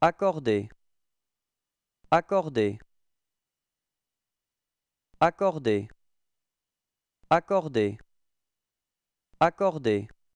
Accorder. Accorder. Accorder. Accorder. Accorder.